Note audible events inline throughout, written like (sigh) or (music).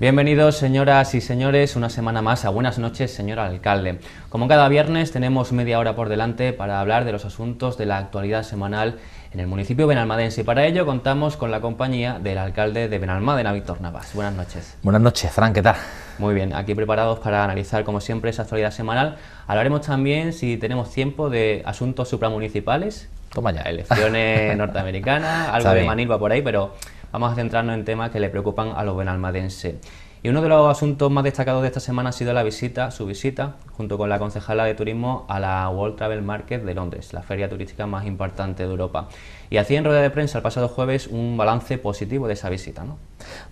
Bienvenidos señoras y señores una semana más a Buenas noches señor alcalde. Como cada viernes tenemos media hora por delante para hablar de los asuntos de la actualidad semanal en el municipio benalmadense. Y para ello contamos con la compañía del alcalde de Benalmádena, Víctor Navas. Buenas noches. Buenas noches, Fran, ¿qué tal? Muy bien, aquí preparados para analizar, como siempre, esa actualidad semanal. Hablaremos también, si tenemos tiempo, de asuntos supramunicipales. Toma ya. Elecciones (laughs) norteamericanas, algo de Manilva por ahí, pero vamos a centrarnos en temas que le preocupan a los benalmadenses. Y uno de los asuntos más destacados de esta semana ha sido la visita, su visita, junto con la concejala de turismo, a la World Travel Market de Londres, la feria turística más importante de Europa. Y hacía en rueda de prensa el pasado jueves un balance positivo de esa visita, ¿no?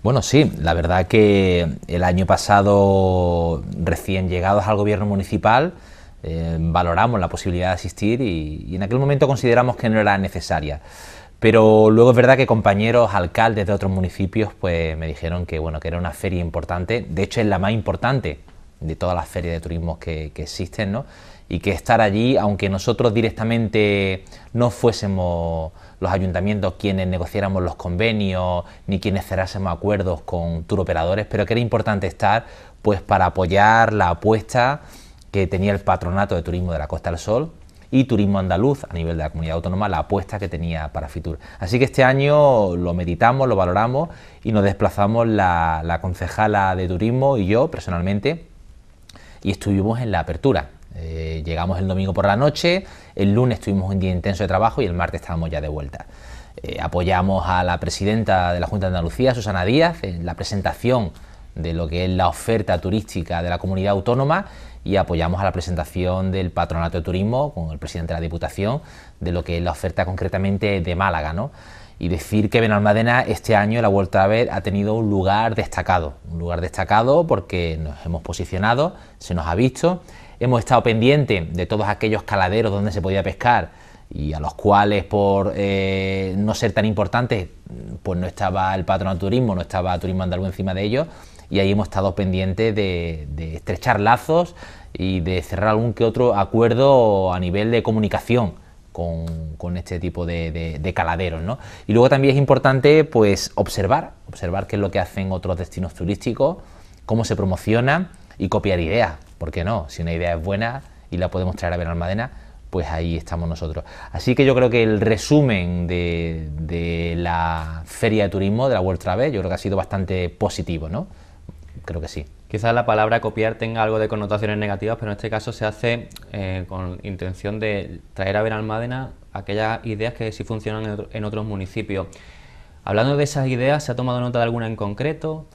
Bueno, sí, la verdad que el año pasado, recién llegados al gobierno municipal, eh, valoramos la posibilidad de asistir y, y en aquel momento consideramos que no era necesaria. Pero luego es verdad que compañeros alcaldes de otros municipios pues me dijeron que bueno que era una feria importante, de hecho es la más importante de todas las ferias de turismo que, existen, ¿no? Y que estar allí, aunque nosotros directamente no fuésemos los ayuntamientos quienes negociáramos los convenios ni quienes cerrásemos acuerdos con turoperadores, pero que era importante estar pues para apoyar la apuesta que tenía el patronato de turismo de la Costa del Sol, y Turismo Andaluz a nivel de la comunidad autónoma la apuesta que tenía para Fitur. Así que este año lo meditamos, lo valoramos y nos desplazamos la, concejala de Turismo y yo personalmente y estuvimos en la apertura. Eh, llegamos el domingo por la noche, el lunes tuvimos un día intenso de trabajo y el martes estábamos ya de vuelta. Eh, apoyamos a la presidenta de la Junta de Andalucía, Susana Díaz, en la presentación de lo que es la oferta turística de la comunidad autónoma y apoyamos a la presentación del Patronato de Turismo con el presidente de la Diputación de lo que es la oferta concretamente de Málaga. ¿no? Y decir que Benalmádena este año, la Vuelta a Ver, ha tenido un lugar destacado. Un lugar destacado porque nos hemos posicionado, se nos ha visto, hemos estado pendiente de todos aquellos caladeros donde se podía pescar y a los cuales por eh, no ser tan importantes, pues no estaba el patronato de turismo, no estaba turismo andaluz encima de ellos y ahí hemos estado pendientes de, estrechar lazos y de cerrar algún que otro acuerdo a nivel de comunicación. Con, este tipo de, caladeros. Y luego también es importante pues, observar, observar qué es lo que hacen otros destinos turísticos, cómo se promocionan y copiar ideas. ¿Por qué no? Si una idea es buena y la podemos traer a ver Almadena, pues ahí estamos nosotros. Así que yo creo que el resumen de, de la feria de turismo de la World Travel, yo creo que ha sido bastante positivo. ¿no? creo que sí. Quizás la palabra copiar tenga algo de connotaciones negativas, pero en este caso se hace eh, con intención de traer a ver Almádena aquellas ideas que sí funcionan en, otros municipios. Hablando de esas ideas, ¿se ha tomado nota de alguna en concreto?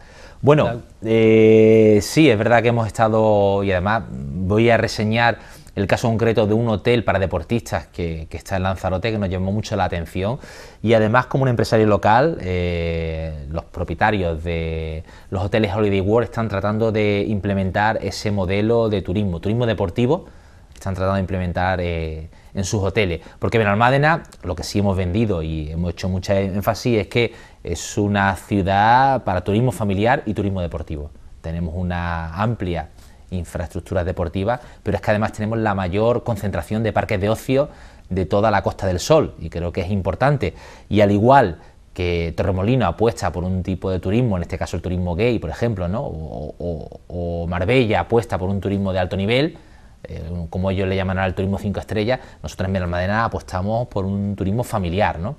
Bueno, eh, sí, es verdad que hemos estado, y además voy a reseñar el caso concreto de un hotel para deportistas que, está en Lanzarote, que nos llamó mucho la atención. Y además, como un empresario local, eh, los propietarios de los hoteles Holiday World están tratando de implementar ese modelo de turismo, turismo deportivo, están tratando de implementar eh, en sus hoteles. Porque Benalmádena, lo que sí hemos vendido y hemos hecho mucha énfasis es que es una ciudad para turismo familiar y turismo deportivo. Tenemos una amplia infraestructuras deportivas, pero es que además tenemos la mayor concentración de parques de ocio de toda la Costa del Sol y creo que es importante. Y al igual que Torremolino apuesta por un tipo de turismo, en este caso el turismo gay, por ejemplo, ¿no? o, Marbella apuesta por un turismo de alto nivel, eh, como ellos le llaman al turismo 5 estrellas, nosotros en almadenada apostamos por un turismo familiar. ¿no?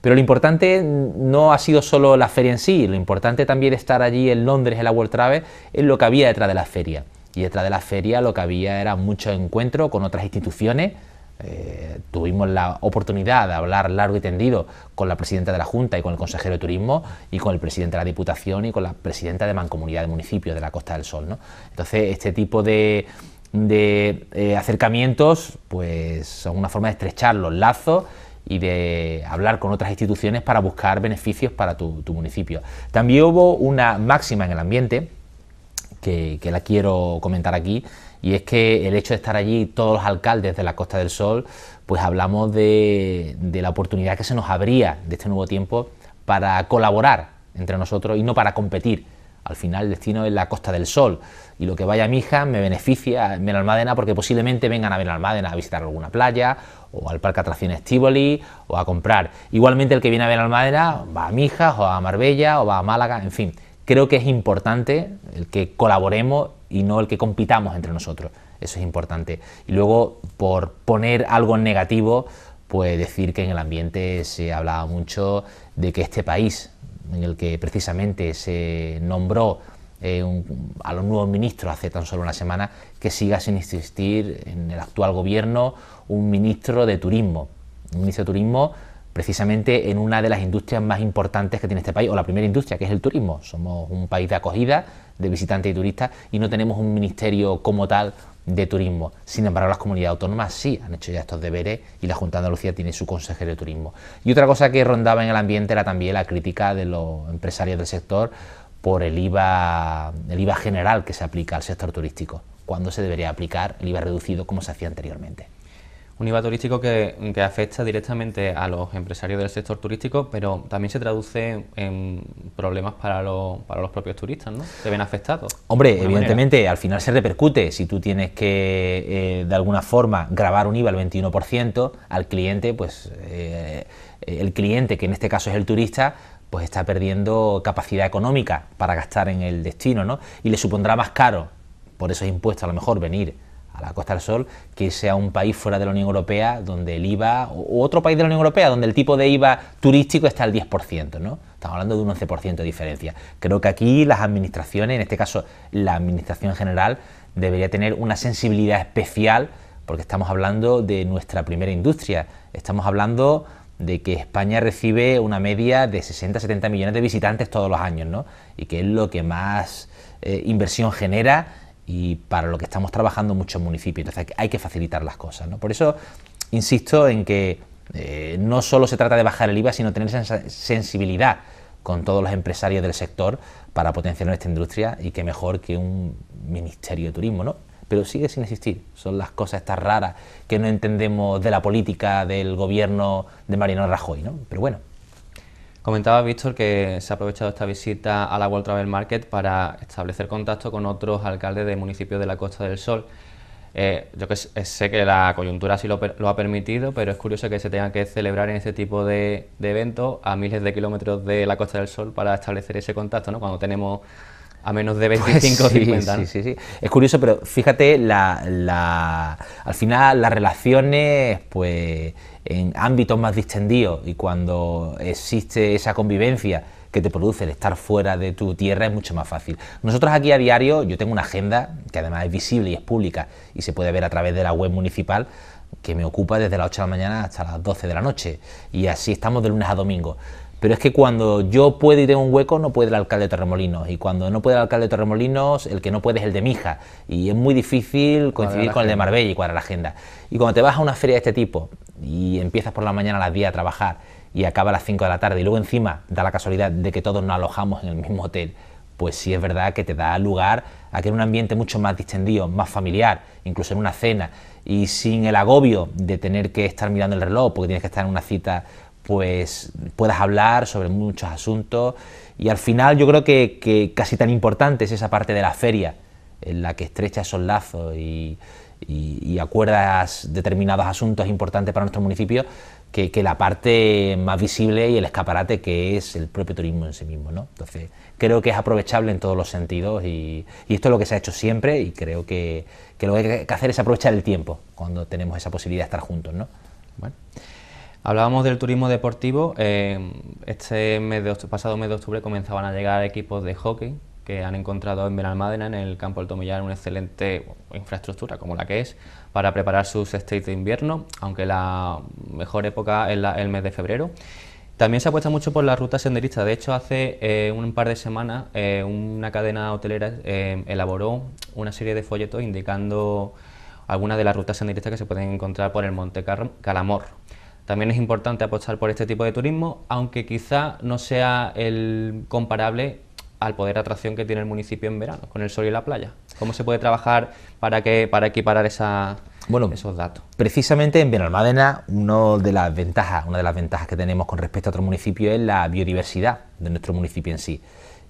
Pero lo importante no ha sido solo la feria en sí, lo importante también estar allí en Londres, en la World Trade, es lo que había detrás de la feria. Y detrás de la feria lo que había era mucho encuentro con otras instituciones. Eh, tuvimos la oportunidad de hablar largo y tendido con la presidenta de la Junta y con el consejero de Turismo y con el presidente de la Diputación y con la presidenta de Mancomunidad de Municipios de la Costa del Sol. Entonces, este tipo de, eh, acercamientos pues, son una forma de estrechar los lazos y de hablar con otras instituciones para buscar beneficios para tu municipio. También hubo una máxima en el ambiente, que, la quiero comentar aquí. Y es que el hecho de estar allí todos los alcaldes de la Costa del Sol, pues hablamos de, la oportunidad que se nos abría de este nuevo tiempo para colaborar entre nosotros y no para competir. Al final el destino es la Costa del Sol y lo que vaya a Mijas me beneficia en Benalmádena porque posiblemente vengan a Benalmádena a visitar alguna playa o al parque atracciones Tivoli o a comprar. Igualmente el que viene a Benalmádena va a Mijas o a Marbella o va a Málaga, en fin creo que es importante el que colaboremos y no el que compitamos entre nosotros. Eso es importante. Y luego, por poner algo negativo, pues decir que en el ambiente se hablaba mucho de que este país, en el que precisamente se nombró eh, a los nuevos ministros hace tan solo una semana, que siga sin existir en el actual gobierno un ministro de turismo. Un ministro de turismo precisamente en una de las industrias más importantes que tiene este país, o la primera industria, que es el turismo. Somos un país de acogida, de visitantes y turistas, y no tenemos un ministerio como tal de turismo. Sin embargo, las comunidades autónomas sí han hecho ya estos deberes y la Junta de Andalucía tiene su consejero de turismo. Y otra cosa que rondaba en el ambiente era también la crítica de los empresarios del sector por el IVA, el IVA general que se aplica al sector turístico, ¿Cuándo se debería aplicar el IVA reducido como se hacía anteriormente un IVA turístico que, afecta directamente a los empresarios del sector turístico, pero también se traduce en problemas para, los, para los propios turistas, ¿no? Se ven afectados. Hombre, evidentemente, al final se repercute. Si tú tienes que, eh, de alguna forma, grabar un IVA al 21%, al cliente, pues eh, el cliente, que en este caso es el turista, pues está perdiendo capacidad económica para gastar en el destino, ¿no? Y le supondrá más caro, por eso es impuestos, a lo mejor venir a la Costa del Sol que sea un país fuera de la Unión Europea donde el IVA, o otro país de la Unión Europea donde el tipo de IVA turístico está al 10%, ¿no? Estamos hablando de un 11% de diferencia. Creo que aquí las administraciones, en este caso la administración general, debería tener una sensibilidad especial porque estamos hablando de nuestra primera industria, estamos hablando de que España recibe una media de 60-70 millones de visitantes todos los años, ¿no? Y que es lo que más eh, inversión genera y para lo que estamos trabajando muchos municipios. Entonces hay que facilitar las cosas. ¿no? Por eso insisto en que eh, no solo se trata de bajar el IVA, sino tener sensibilidad con todos los empresarios del sector para potenciar nuestra industria y que mejor que un ministerio de turismo, ¿no? Pero sigue sin existir. Son las cosas estas raras que no entendemos de la política del gobierno de Mariano Rajoy, ¿no? Pero bueno, Comentaba Víctor que se ha aprovechado esta visita a la World Travel Market para establecer contacto con otros alcaldes de municipios de la Costa del Sol. Eh, yo que eh, sé que la coyuntura sí lo, ha permitido, pero es curioso que se tenga que celebrar en este tipo de, de eventos a miles de kilómetros de la Costa del Sol para establecer ese contacto, ¿no? cuando tenemos a menos de 25 o 50. Sí, sí, sí. Es curioso, pero fíjate, al final las relaciones, pues en ámbitos más distendidos y cuando existe esa convivencia que te produce el estar fuera de tu tierra es mucho más fácil. Nosotros aquí a diario, yo tengo una agenda que además es visible y es pública y se puede ver a través de la web municipal que me ocupa desde las 8 de la mañana hasta las 12 de la noche y así estamos de lunes a domingo. Pero es que cuando yo puedo ir en un hueco, no puede el alcalde de Torremolinos. Y cuando no puede el alcalde de Torremolinos, el que no puede es el de Mija. Y es muy difícil coincidir con el de Marbella y cuadrar la agenda. Y cuando te vas a una feria de este tipo y empiezas por la mañana a las 10 a trabajar y acaba a las 5 de la tarde y luego encima da la casualidad de que todos nos alojamos en el mismo hotel, pues sí es verdad que te da lugar a que en un ambiente mucho más distendido, más familiar, incluso en una cena y sin el agobio de tener que estar mirando el reloj porque tienes que estar en una cita pues puedas hablar sobre muchos asuntos y al final yo creo que, casi tan importante es esa parte de la feria en la que estrechas esos lazos y, acuerdas determinados asuntos importantes para nuestro municipio que, la parte más visible y el escaparate que es el propio turismo en sí mismo. ¿no? Entonces creo que es aprovechable en todos los sentidos y, esto es lo que se ha hecho siempre y creo que, lo que hay que hacer es aprovechar el tiempo cuando tenemos esa posibilidad de estar juntos. ¿no? Hablábamos del turismo deportivo, eh, este pasado mes de octubre comenzaban a llegar equipos de hockey que han encontrado en Benalmádena, en el campo del Tomillar, una excelente infraestructura como la que es para preparar sus estates de invierno, aunque la mejor época es el mes de febrero. También se apuesta mucho por las rutas senderistas. De hecho, hace eh, un par de semanas eh, una cadena hotelera elaboró una serie de folletos indicando algunas de las rutas senderistas que se pueden encontrar por el Monte Calamor. También es importante apostar por este tipo de turismo, aunque quizá no sea el comparable al poder de atracción que tiene el municipio en verano, con el sol y la playa. ¿Cómo se puede trabajar para, que, para equiparar esa, bueno, esos datos. Precisamente en Benalmádena, una de las ventajas, una de las ventajas que tenemos con respecto a otro municipio... es la biodiversidad de nuestro municipio en sí.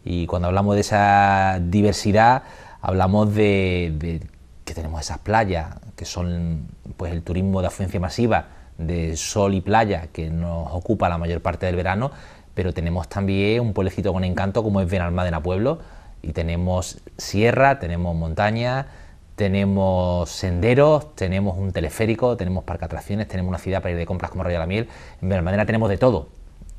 Y cuando hablamos de esa diversidad, hablamos de, de que tenemos esas playas, que son pues el turismo de afluencia masiva de sol y playa que nos ocupa la mayor parte del verano, pero tenemos también un pueblecito con encanto como es Benalmádena Pueblo y tenemos sierra, tenemos montaña, tenemos senderos, tenemos un teleférico, tenemos parque atracciones, tenemos una ciudad para ir de compras como Raya la Miel. En Benalmádena tenemos de todo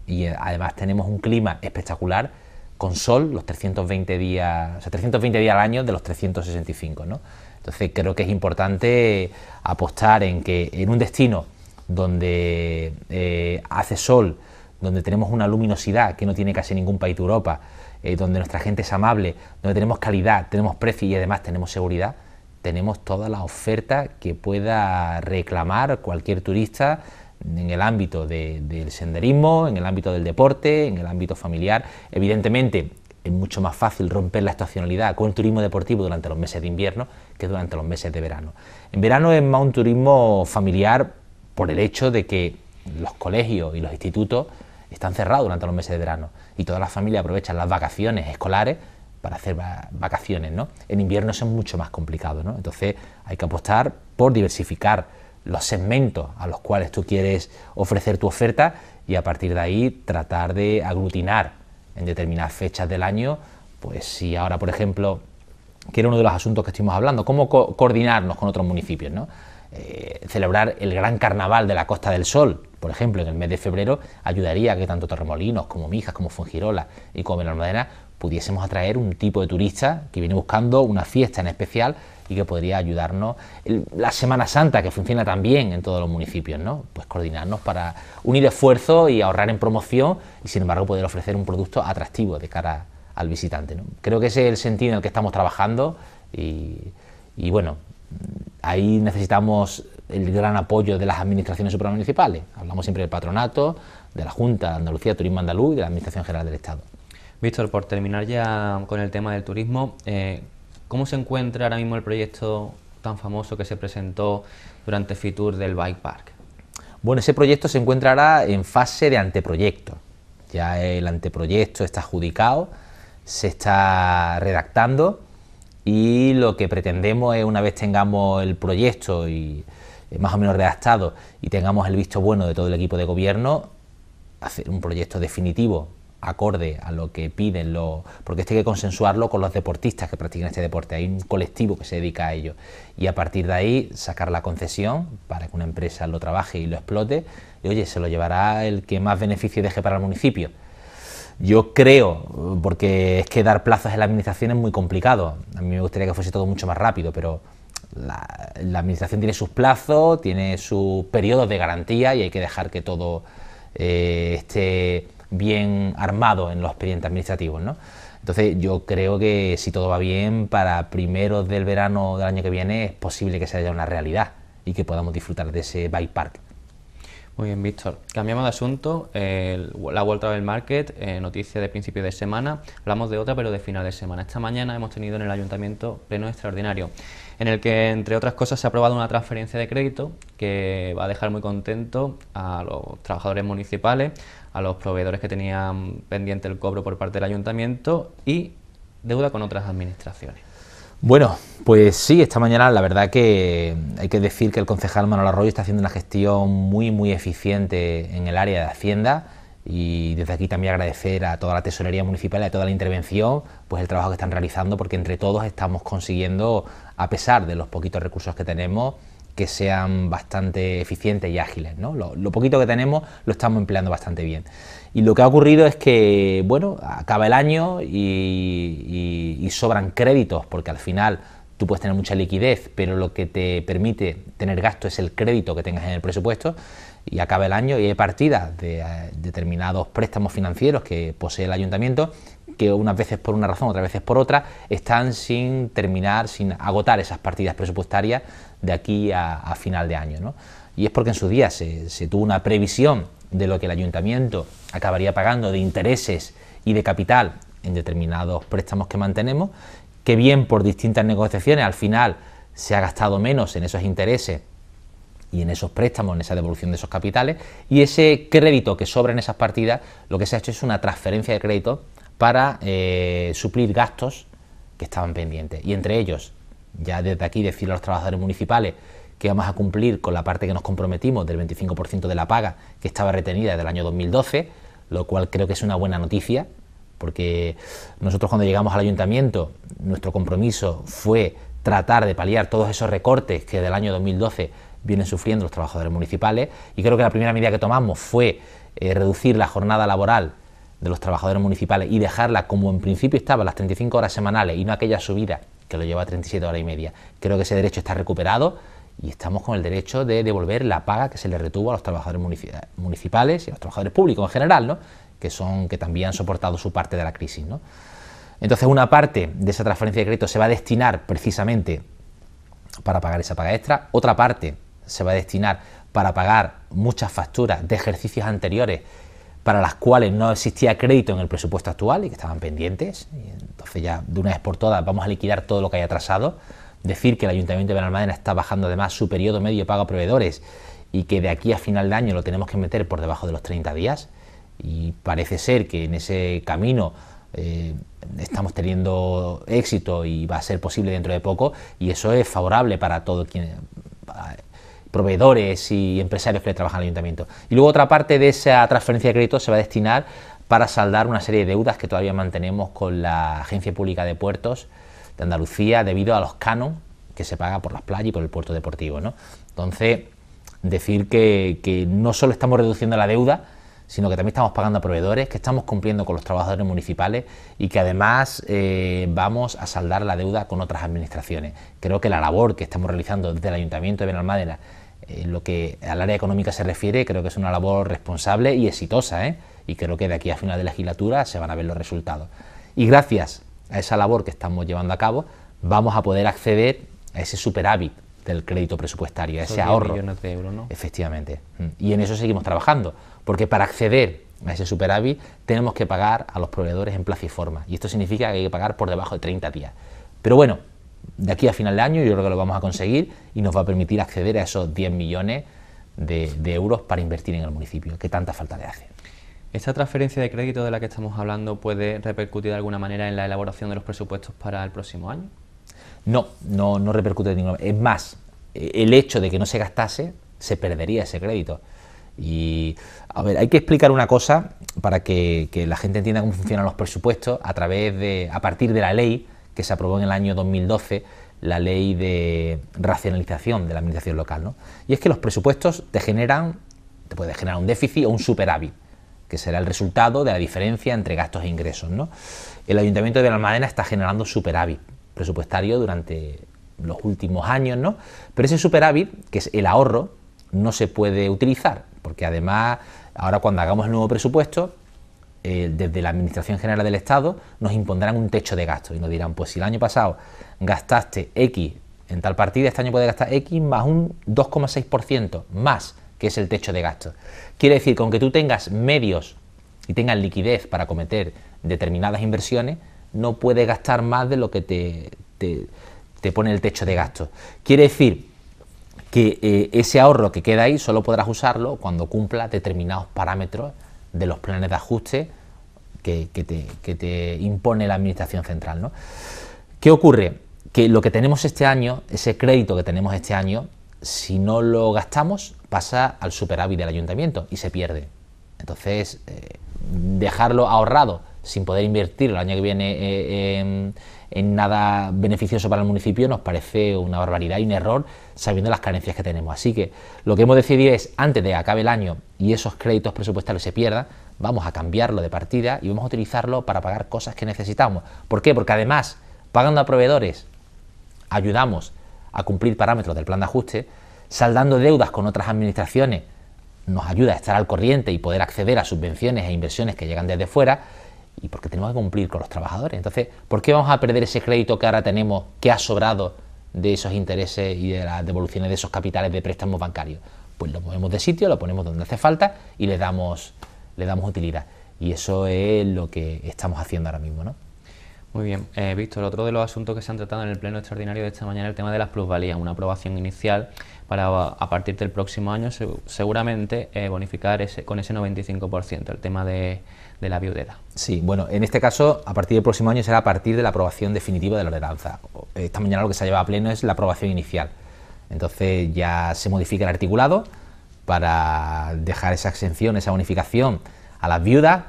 y eh, además tenemos un clima espectacular con sol los 320 días, o sea, 320 días al año de los 365, ¿no? Entonces creo que es importante apostar en que en un destino donde eh, hace sol, donde tenemos una luminosidad que no tiene casi ningún país de Europa, eh, donde nuestra gente es amable, donde tenemos calidad, tenemos precio y además tenemos seguridad, tenemos toda la oferta que pueda reclamar cualquier turista en el ámbito del senderismo, en el ámbito del deporte, en el ámbito familiar. Evidentemente, es mucho más fácil romper la estacionalidad con el turismo deportivo durante los meses de invierno que durante los meses de verano. En verano es más un turismo familiar por el hecho de que los colegios y los institutos están cerrados durante los meses de verano y todas las familias aprovechan las vacaciones escolares para hacer vacaciones, ¿no? En invierno es mucho más complicado, ¿no? Entonces hay que apostar por diversificar los segmentos a los cuales tú quieres ofrecer tu oferta y a partir de ahí tratar de aglutinar en determinadas fechas del año, pues si ahora, por ejemplo, que era uno de los asuntos que estuvimos hablando, cómo coordinarnos con otros municipios, ¿no? Eh, celebrar el gran carnaval de la Costa del Sol, por ejemplo, en el mes de febrero, ayudaría a que tanto Torremolinos como Mijas, como Fungirola y como Benalmadena pudiésemos atraer un tipo de turista que viene buscando una fiesta en especial y que podría ayudarnos. la Semana Santa, que funciona también en todos los municipios, ¿no? Pues coordinarnos para unir esfuerzos y ahorrar en promoción y sin embargo poder ofrecer un producto atractivo de cara al visitante. ¿no? Creo que ese es el sentido en el que estamos trabajando y bueno, Ahí necesitamos el gran apoyo de las administraciones supramunicipales. Hablamos siempre del patronato, de la Junta de Andalucía, Turismo Andaluz y de la Administración General del Estado. Víctor, por terminar ya con el tema del turismo, eh, ¿cómo se encuentra ahora mismo el proyecto tan famoso que se presentó durante Fitur del Bike Park? Bueno, ese proyecto se encuentra en fase de anteproyecto. Ya el anteproyecto está adjudicado, se está redactando y lo que pretendemos es una vez tengamos el proyecto y eh, más o menos redactado y tengamos el visto bueno de todo el equipo de gobierno, hacer un proyecto definitivo acorde a lo que piden los... porque esto hay que consensuarlo con los deportistas que practican este deporte, hay un colectivo que se dedica a ello y a partir de ahí sacar la concesión para que una empresa lo trabaje y lo explote y oye, se lo llevará el que más beneficio deje para el municipio. Yo creo, porque es que dar plazos en la administración es muy complicado. A mí me gustaría que fuese todo mucho más rápido, pero la, administración tiene sus plazos, tiene sus periodos de garantía y hay que dejar que todo eh, esté bien armado en los expedientes administrativos. ¿no? Entonces yo creo que si todo va bien, para primeros del verano del año que viene es posible que se haya una realidad y que podamos disfrutar de ese bike park. Muy bien, Víctor. Cambiamos de asunto. la World Travel Market, eh, noticia de principio de semana. Hablamos de otra, pero de final de semana. Esta mañana hemos tenido en el Ayuntamiento pleno extraordinario, en el que, entre otras cosas, se ha aprobado una transferencia de crédito que va a dejar muy contento a los trabajadores municipales, a los proveedores que tenían pendiente el cobro por parte del Ayuntamiento y deuda con otras administraciones. Bueno, pues sí, esta mañana la verdad que hay que decir que el concejal Manuel Arroyo está haciendo una gestión muy, muy eficiente en el área de Hacienda y desde aquí también agradecer a toda la tesorería municipal y a toda la intervención pues el trabajo que están realizando porque entre todos estamos consiguiendo, a pesar de los poquitos recursos que tenemos, que sean bastante eficientes y ágiles. Lo, poquito que tenemos lo estamos empleando bastante bien. Y lo que ha ocurrido es que, bueno, acaba el año y, y sobran créditos, porque al final tú puedes tener mucha liquidez, pero lo que te permite tener gasto es el crédito que tengas en el presupuesto y acaba el año y hay partidas de eh, determinados préstamos financieros que posee el ayuntamiento que unas veces por una razón, otras veces por otra, están sin terminar, sin agotar esas partidas presupuestarias de aquí a, final de año. Y es porque en su día se, tuvo una previsión de lo que el ayuntamiento acabaría pagando de intereses y de capital en determinados préstamos que mantenemos, que bien por distintas negociaciones al final se ha gastado menos en esos intereses y en esos préstamos, en esa devolución de esos capitales, y ese crédito que sobra en esas partidas, lo que se ha hecho es una transferencia de crédito para eh, suplir gastos que estaban pendientes, y entre ellos ya desde aquí decirle a los trabajadores municipales que vamos a cumplir con la parte que nos comprometimos del 25% de la paga que estaba retenida del año 2012, lo cual creo que es una buena noticia, porque nosotros cuando llegamos al ayuntamiento, nuestro compromiso fue tratar de paliar todos esos recortes que del año 2012 vienen sufriendo los trabajadores municipales, y creo que la primera medida que tomamos fue eh, reducir la jornada laboral de los trabajadores municipales y dejarla como en principio estaba, las 35 horas semanales y no aquella subida que lo lleva 37 horas y media. Creo que ese derecho está recuperado y estamos con el derecho de devolver la paga que se le retuvo a los trabajadores municipales y a los trabajadores públicos en general, ¿no? que, son, que también han soportado su parte de la crisis. Entonces, una parte de esa transferencia de crédito se va a destinar precisamente para pagar esa paga extra, otra parte se va a destinar para pagar muchas facturas de ejercicios anteriores para las cuales no existía crédito en el presupuesto actual y que estaban pendientes. entonces ya de una vez por todas vamos a liquidar todo lo que haya atrasado. Decir que el Ayuntamiento de Benalmadena está bajando además su periodo medio pago a proveedores y que de aquí a final de año lo tenemos que meter por debajo de los 30 días. Y parece ser que en ese camino eh, estamos teniendo éxito y va a ser posible dentro de poco y eso es favorable para todo quien, proveedores y empresarios que le trabajan al ayuntamiento. Y luego otra parte de esa transferencia de crédito se va a destinar para saldar una serie de deudas que todavía mantenemos con la Agencia Pública de Puertos de Andalucía debido a los canon que se paga por las playas y por el puerto deportivo. Entonces, decir que, no solo estamos reduciendo la deuda, sino que también estamos pagando a proveedores, que estamos cumpliendo con los trabajadores municipales y que además eh, vamos a saldar la deuda con otras administraciones. Creo que la labor que estamos realizando desde el Ayuntamiento de Benalmádena en lo que al área económica se refiere, creo que es una labor responsable y exitosa, ¿eh? y creo que de aquí a final de legislatura se van a ver los resultados. Y gracias a esa labor que estamos llevando a cabo, vamos a poder acceder a ese superávit del crédito presupuestario, a ese ahorro. de ¿no? Efectivamente. Mm. Y en eso seguimos trabajando, porque para acceder a ese superávit tenemos que pagar a los proveedores en plazo y forma, y esto significa que hay que pagar por debajo de 30 días. Pero bueno, de aquí a final de año yo creo que lo vamos a conseguir y nos va a permitir acceder a esos 10 millones de, euros para invertir en el municipio, que tanta falta le hace. ¿Esta transferencia de crédito de la que estamos hablando puede repercutir de alguna manera en la elaboración de los presupuestos para el próximo año? No, no, no repercute de ninguna manera. Es más, el hecho de que no se gastase, se perdería ese crédito. Y, a ver, hay que explicar una cosa para que, que la gente entienda cómo funcionan los presupuestos a través de, a partir de la ley que se aprobó en el año 2012 la ley de racionalización de la administración local. ¿no? Y es que los presupuestos te generan, te puede generar un déficit o un superávit, que será el resultado de la diferencia entre gastos e ingresos. El Ayuntamiento de La Almadena está generando superávit presupuestario durante los últimos años, ¿no? Pero ese superávit, que es el ahorro, no se puede utilizar, porque además, ahora cuando hagamos el nuevo presupuesto, eh, desde la Administración General del Estado nos impondrán un techo de gasto y nos dirán, pues si el año pasado gastaste X en tal partida, este año puedes gastar X más un 2,6% más, que es el techo de gasto. Quiere decir que aunque tú tengas medios y tengas liquidez para cometer determinadas inversiones, no puedes gastar más de lo que te, pone el techo de gasto. Quiere decir que eh, ese ahorro que queda ahí solo podrás usarlo cuando cumpla determinados parámetros de los planes de ajuste que, te, impone la Administración Central. ¿no? ¿Qué ocurre? Que lo que tenemos este año, ese crédito que tenemos este año, si no lo gastamos, pasa al superávit del ayuntamiento y se pierde. Entonces, eh, dejarlo ahorrado sin poder invertir el año que viene eh, en, en nada beneficioso para el municipio nos parece una barbaridad y un error sabiendo las carencias que tenemos. Así que lo que hemos decidido es, antes de que acabe el año y esos créditos presupuestarios se pierdan, vamos a cambiarlo de partida y vamos a utilizarlo para pagar cosas que necesitamos. ¿Por qué? Porque además, pagando a proveedores, ayudamos a cumplir parámetros del plan de ajuste, saldando deudas con otras administraciones, nos ayuda a estar al corriente y poder acceder a subvenciones e inversiones que llegan desde fuera, y porque tenemos que cumplir con los trabajadores. Entonces, ¿por qué vamos a perder ese crédito que ahora tenemos, que ha sobrado de esos intereses y de las devoluciones de esos capitales de préstamos bancarios? Pues lo movemos de sitio, lo ponemos donde hace falta y le damos le damos utilidad. Y eso es lo que estamos haciendo ahora mismo. Muy bien. Eh, Víctor, otro de los asuntos que se han tratado en el Pleno Extraordinario de esta mañana es el tema de las plusvalías, una aprobación inicial para a partir del próximo año seguramente eh, bonificar ese, con ese 95% el tema de, la viudera. Sí, bueno, en este caso a partir del próximo año será a partir de la aprobación definitiva de la ordenanza. Esta mañana lo que se ha llevado a Pleno es la aprobación inicial. Entonces ya se modifica el articulado para dejar esa exención, esa bonificación a las viudas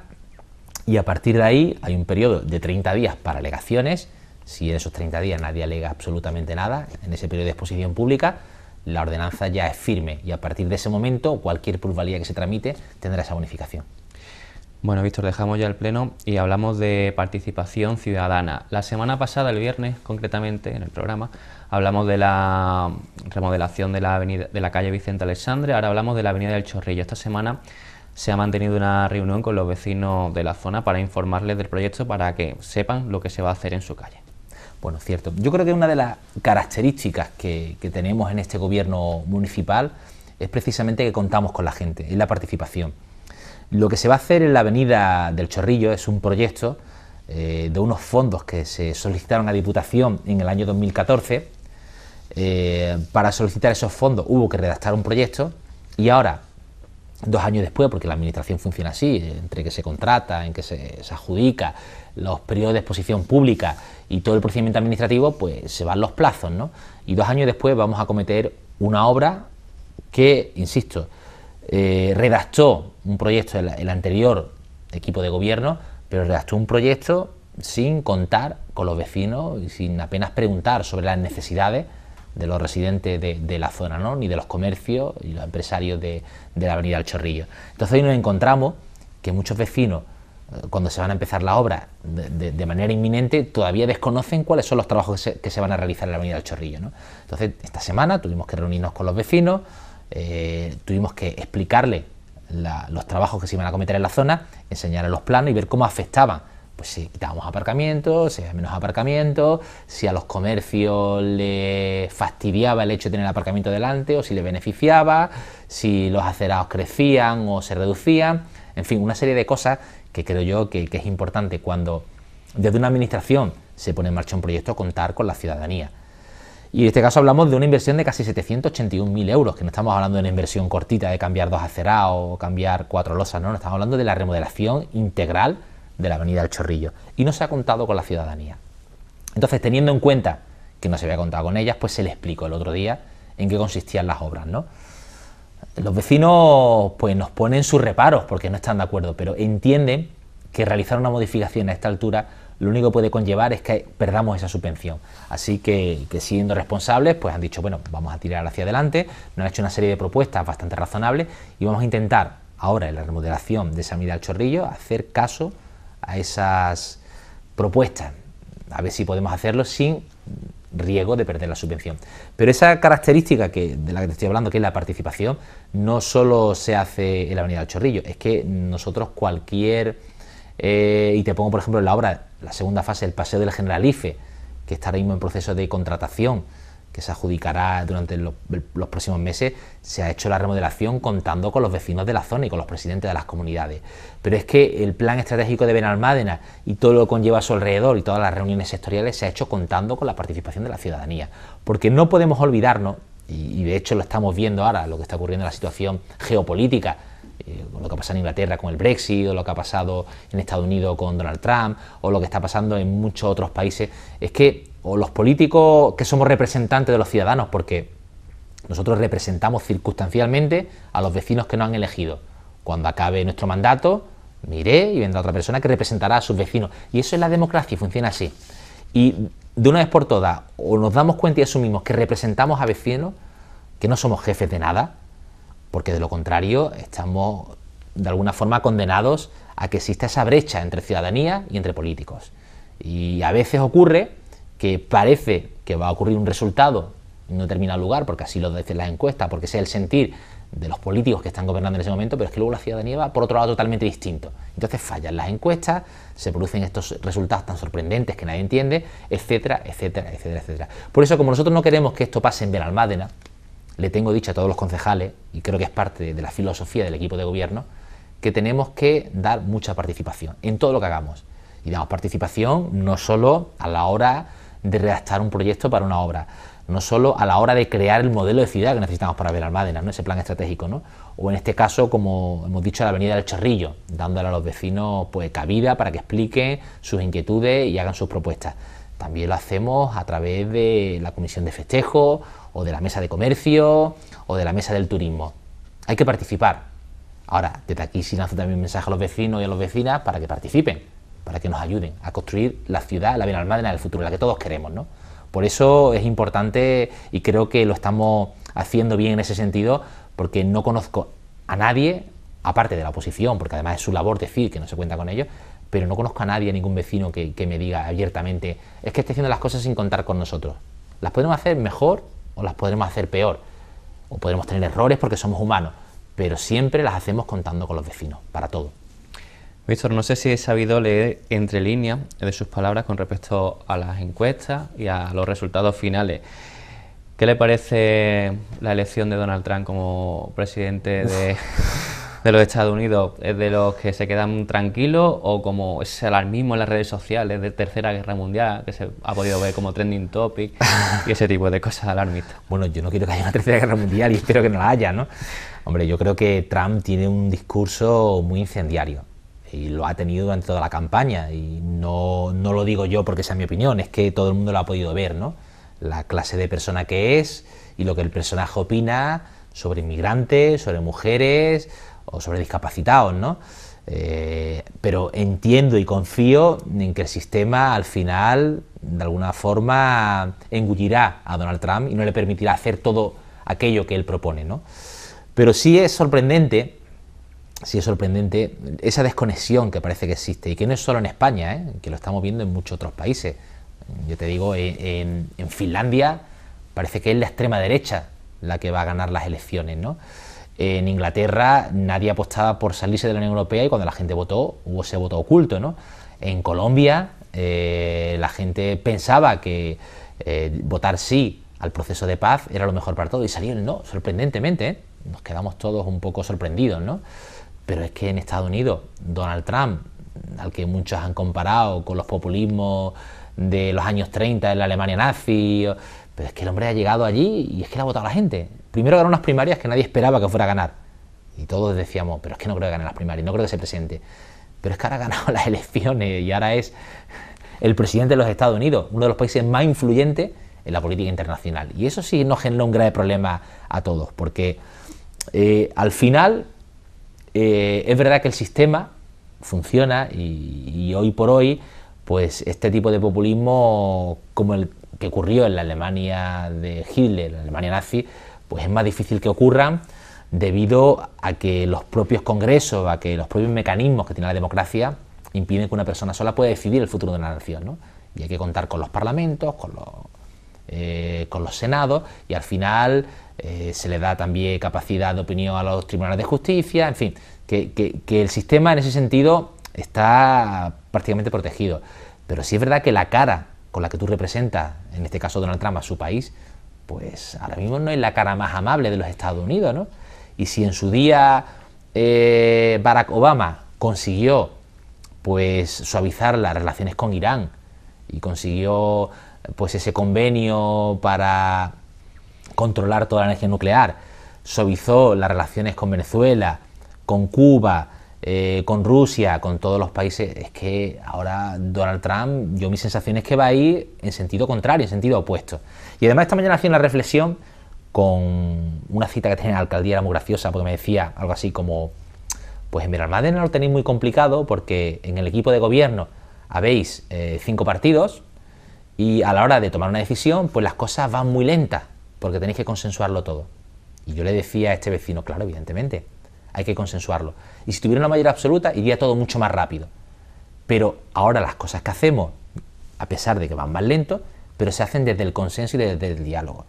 y a partir de ahí hay un periodo de 30 días para alegaciones, si en esos 30 días nadie alega absolutamente nada, en ese periodo de exposición pública, la ordenanza ya es firme y a partir de ese momento cualquier plusvalía que se tramite tendrá esa bonificación. Bueno, Víctor, dejamos ya el pleno y hablamos de participación ciudadana. La semana pasada, el viernes, concretamente, en el programa, hablamos de la remodelación de la, de la calle Vicente Alexandre, ahora hablamos de la avenida del Chorrillo. Esta semana se ha mantenido una reunión con los vecinos de la zona para informarles del proyecto para que sepan lo que se va a hacer en su calle. Bueno, cierto. Yo creo que una de las características que, que tenemos en este gobierno municipal es precisamente que contamos con la gente, es la participación. Lo que se va a hacer en la avenida del Chorrillo es un proyecto eh, de unos fondos que se solicitaron a Diputación en el año 2014. Eh, para solicitar esos fondos hubo que redactar un proyecto y ahora, dos años después, porque la administración funciona así, entre que se contrata, en que se, adjudica, los periodos de exposición pública y todo el procedimiento administrativo, pues se van los plazos, ¿no? Y dos años después vamos a cometer una obra que, insisto, eh, redactó un proyecto, el, anterior equipo de gobierno, pero redactó un proyecto sin contar con los vecinos y sin apenas preguntar sobre las necesidades de los residentes de, la zona, ¿no? ni de los comercios y los empresarios de, de, la avenida del Chorrillo. Entonces hoy nos encontramos que muchos vecinos, eh, cuando se van a empezar la obra de, manera inminente, todavía desconocen cuáles son los trabajos que se, van a realizar en la avenida del Chorrillo. Entonces esta semana tuvimos que reunirnos con los vecinos, eh, tuvimos que explicarle los trabajos que se iban a cometer en la zona, enseñarle los planos y ver cómo afectaban. Pues si quitábamos aparcamientos, si había menos aparcamientos, si a los comercios le fastidiaba el hecho de tener el aparcamiento delante o si le beneficiaba, si los acerados crecían o se reducían, en fin, una serie de cosas que creo yo que es importante cuando desde una administración se pone en marcha un proyecto contar con la ciudadanía. Y en este caso hablamos de una inversión de casi 781.000 euros, que no estamos hablando de una inversión cortita de cambiar dos acerados o cambiar cuatro losas, no, estamos hablando de la remodelación integral de la avenida del Chorrillo. Y no se ha contado con la ciudadanía. Entonces, teniendo en cuenta que no se había contado con ellas, pues se le explicó el otro día en qué consistían las obras, ¿no? Los vecinos pues nos ponen sus reparos porque no están de acuerdo, pero entienden que realizar una modificación a esta altura lo único que puede conllevar es que perdamos esa subvención. Así que, siendo responsables, pues han dicho, bueno, vamos a tirar hacia adelante, nos han hecho una serie de propuestas bastante razonables y vamos a intentar ahora en la remodelación de esa avenida del Chorrillo hacer caso a esas propuestas, a ver si podemos hacerlo sin riesgo de perder la subvención. Pero esa característica que, de la que te estoy hablando, que es la participación, no solo se hace en la Avenida del Chorrillo, es que nosotros cualquier, eh, y te pongo por ejemplo en la obra la segunda fase el paseo del Generalife, que está mismo en proceso de contratación, que se adjudicará durante los, próximos meses, se ha hecho la remodelación contando con los vecinos de la zona y con los presidentes de las comunidades. Pero es que el plan estratégico de Benalmádena y todo lo que conlleva a su alrededor y todas las reuniones sectoriales se ha hecho contando con la participación de la ciudadanía. Porque no podemos olvidarnos, y de hecho lo estamos viendo ahora, lo que está ocurriendo en la situación geopolítica lo que ha pasado en Inglaterra con el Brexit, o lo que ha pasado en Estados Unidos con Donald Trump, o lo que está pasando en muchos otros países, es que o los políticos que somos representantes de los ciudadanos, porque nosotros representamos circunstancialmente a los vecinos que nos han elegido. Cuando acabe nuestro mandato, miré y vendrá otra persona que representará a sus vecinos. Y eso es la democracia y funciona así. Y de una vez por todas, o nos damos cuenta y asumimos que representamos a vecinos, que no somos jefes de nada, porque de lo contrario estamos de alguna forma condenados a que exista esa brecha entre ciudadanía y entre políticos. Y a veces ocurre que parece que va a ocurrir un resultado en un determinado lugar, porque así lo dicen las encuestas, porque sea el sentir de los políticos que están gobernando en ese momento, pero es que luego la ciudadanía va por otro lado totalmente distinto. Entonces fallan las encuestas, se producen estos resultados tan sorprendentes que nadie entiende, etcétera, etcétera, etcétera, etcétera. Por eso, como nosotros no queremos que esto pase en Benalmádena, le tengo dicho a todos los concejales, y creo que es parte de la filosofía del equipo de gobierno, que tenemos que dar mucha participación en todo lo que hagamos. Y damos participación no solo a la hora de redactar un proyecto para una obra, no solo a la hora de crear el modelo de ciudad que necesitamos para ver Almádena, ¿no? ese plan estratégico, o en este caso, como hemos dicho, la avenida del Chorrillo, dándole a los vecinos pues, cabida para que expliquen sus inquietudes y hagan sus propuestas. También lo hacemos a través de la comisión de festejos o de la mesa de comercio, o de la mesa del turismo. Hay que participar. Ahora, desde aquí sí lanzo también un mensaje a los vecinos y a las vecinas para que participen, para que nos ayuden a construir la ciudad, la Benalmádena del futuro, la que todos queremos, ¿no? Por eso es importante y creo que lo estamos haciendo bien en ese sentido, porque no conozco a nadie, aparte de la oposición, porque además es su labor decir que no se cuenta con ellos, pero no conozco a nadie, ningún vecino que, que me diga abiertamente, es que esté haciendo las cosas sin contar con nosotros. Las podemos hacer mejor o las podremos hacer peor, o podremos tener errores porque somos humanos, pero siempre las hacemos contando con los vecinos, para todo. Víctor, no sé si he sabido leer entre líneas de sus palabras con respecto a las encuestas y a los resultados finales. ¿Qué le parece la elección de Donald Trump como presidente de, (laughs) (laughs) de los Estados Unidos es de los que se quedan tranquilos o como ese alarmismo en las redes sociales de Tercera Guerra Mundial que se ha podido ver como trending topic (laughs) y ese tipo de cosas alarmistas? Bueno, yo no quiero que haya una Tercera Guerra Mundial y espero que no la haya, ¿no? Hombre, yo creo que Trump tiene un discurso muy incendiario y lo ha tenido durante toda la campaña y no, no lo digo yo porque sea mi opinión, es que todo el mundo lo ha podido ver, ¿no? La clase de persona que es y lo que el personaje opina sobre inmigrantes, sobre mujeres, o sobre discapacitados, ¿no? Eh, pero entiendo y confío en que el sistema al final, de alguna forma, engullirá a Donald Trump y no le permitirá hacer todo aquello que él propone. ¿no? Pero sí es sorprendente, sí es sorprendente esa desconexión que parece que existe y que no es solo en España, ¿eh? que lo estamos viendo en muchos otros países. Yo te digo, en, en Finlandia parece que es la extrema derecha la que va a ganar las elecciones, ¿no? en Inglaterra nadie apostaba por salirse de la Unión Europea y cuando la gente votó hubo ese voto oculto. ¿no? En Colombia eh, la gente pensaba que eh, votar sí al proceso de paz era lo mejor para todos y salió el no, sorprendentemente. ¿eh? Nos quedamos todos un poco sorprendidos, ¿no? Pero es que en Estados Unidos Donald Trump, al que muchos han comparado con los populismos de los años 30 en la Alemania nazi, pero es que el hombre ha llegado allí y es que le ha votado la gente. Primero ganó unas primarias que nadie esperaba que fuera a ganar. Y todos decíamos, pero es que no creo que gane las primarias, no creo que se presente. Pero es que ahora ha ganado (laughs) las elecciones y ahora es el presidente de los Estados Unidos, uno de los países más influyentes en la política internacional. Y eso sí nos genera un grave problema a todos, porque eh, al final eh, es verdad que el sistema funciona y, y, hoy por hoy, pues este tipo de populismo, como el que ocurrió en la Alemania de Hitler, la Alemania nazi, pues es más difícil que ocurran debido a que los propios congresos, a que los propios mecanismos que tiene la democracia impiden que una persona sola pueda decidir el futuro de una nación. Y hay que contar con los parlamentos, con los, eh, con los senados, y al final eh, se le da también capacidad de opinión a los tribunales de justicia, en fin, que, que, que el sistema en ese sentido está prácticamente protegido. Pero sí es verdad que la cara con la que tú representas, en este caso Donald Trump, a su país, pues ahora mismo no es la cara más amable de los Estados Unidos, ¿no? Y si en su día eh, Barack Obama consiguió pues suavizar las relaciones con Irán y consiguió pues ese convenio para controlar toda la energía nuclear, suavizó las relaciones con Venezuela, con Cuba, eh, con Rusia, con todos los países, es que ahora Donald Trump, yo mi sensación es que va a ir en sentido contrario, en sentido opuesto. Y además esta mañana hacía una reflexión con una cita que tenía en la alcaldía, era muy graciosa, porque me decía algo así como, pues en no lo tenéis muy complicado porque en el equipo de gobierno habéis eh, cinco partidos y a la hora de tomar una decisión, pues las cosas van muy lentas, porque tenéis que consensuarlo todo. Y yo le decía a este vecino, claro, evidentemente, hay que consensuarlo. Y si tuviera una mayoría absoluta, iría todo mucho más rápido. Pero ahora las cosas que hacemos, a pesar de que van más lento, pero se hacen desde el consenso y desde el diálogo.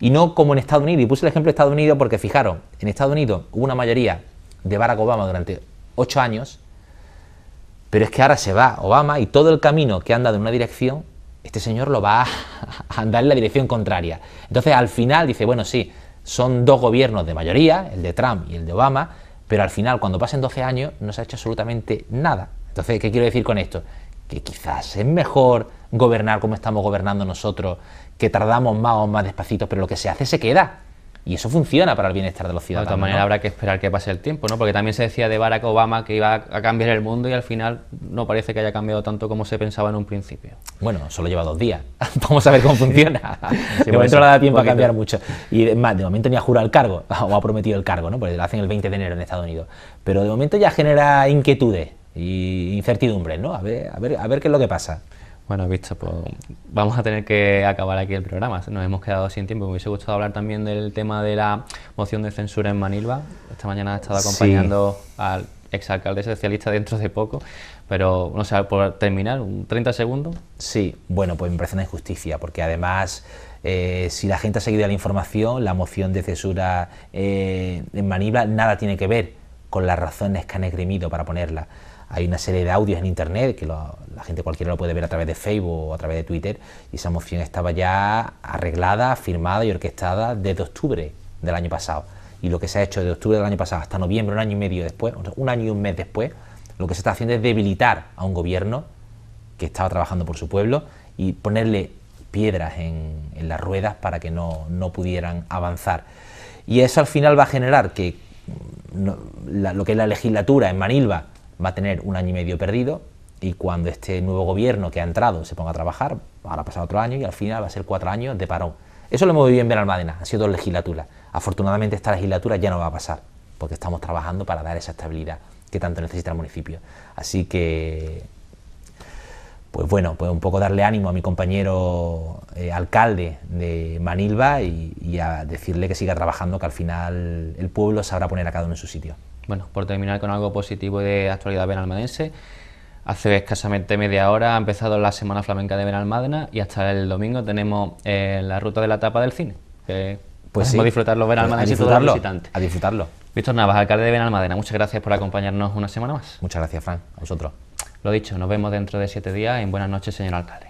Y no como en Estados Unidos. Y puse el ejemplo de Estados Unidos porque fijaron, en Estados Unidos hubo una mayoría de Barack Obama durante ocho años, pero es que ahora se va Obama y todo el camino que anda de una dirección, este señor lo va a (laughs) andar en la dirección contraria. Entonces al final dice, bueno, sí, son dos gobiernos de mayoría, el de Trump y el de Obama, pero al final, cuando pasen 12 años, no se ha hecho absolutamente nada. Entonces, ¿qué quiero decir con esto? Que quizás es mejor gobernar como estamos gobernando nosotros, que tardamos más o más despacitos, pero lo que se hace se queda. Y eso funciona para el bienestar de los ciudadanos. De todas maneras, habrá que esperar que pase el tiempo, ¿no? Porque también se decía de Barack Obama que iba a cambiar el mundo y al final no parece que haya cambiado tanto como se pensaba en un principio. Bueno, solo lleva dos días. (laughs) Vamos a ver cómo funciona. (laughs) de momento no da tiempo a cambiar mucho. Y más, de momento ni ha jurado el cargo, (laughs) o ha prometido el cargo, ¿no? Porque lo hacen el 20 de enero en Estados Unidos. Pero de momento ya genera inquietudes y incertidumbres, ¿no? A ver, a ver, a ver qué es lo que pasa. Bueno, visto, pues, vamos a tener que acabar aquí el programa. Nos hemos quedado sin tiempo. Me hubiese gustado hablar también del tema de la moción de censura en Manilva. Esta mañana he estado acompañando al al exalcalde socialista dentro de poco. Pero, no sé, por terminar, un 30 segundos. Sí, bueno, pues me parece una injusticia, porque además, eh, si la gente ha seguido la información, la moción de censura eh, en Manilva nada tiene que ver con las razones que han esgrimido para ponerla. Hay una serie de audios en internet que la gente cualquiera lo puede ver a través de Facebook o a través de Twitter y esa moción estaba ya arreglada, firmada y orquestada desde octubre del año pasado. Y lo que se ha hecho de octubre del año pasado hasta noviembre, un año y medio después, un año y un mes después, lo que se está haciendo es debilitar a un gobierno que estaba trabajando por su pueblo y ponerle piedras en, las ruedas para que no, pudieran avanzar. Y eso al final va a generar que mm, lo que es la legislatura en Manilva va a tener un año y medio perdido y cuando este nuevo gobierno que ha entrado se ponga a trabajar, ahora pasado otro año y al final va a ser cuatro años de parón. Eso lo hemos vivido en Benalmádena, ha sido dos legislaturas. Afortunadamente esta legislatura ya no va a pasar, porque estamos trabajando para dar esa estabilidad que tanto necesita el municipio. Así que, pues bueno, pues un poco darle ánimo a mi compañero eh, alcalde de Manilva y, y a decirle que siga trabajando, que al final el pueblo sabrá poner a cada uno en su sitio. Bueno, por terminar con algo positivo de actualidad benalmadense, hace escasamente media hora ha empezado la Semana Flamenca de Benalmádena y hasta el domingo tenemos eh, la ruta de la etapa del cine, pues sí. a disfrutarlo, y A disfrutarlo. Víctor Navas, alcalde de Benalmádena, muchas gracias por acompañarnos una semana más. Muchas gracias, Fran, a vosotros. Lo dicho, nos vemos dentro de siete días en Buenas noches, señor alcalde.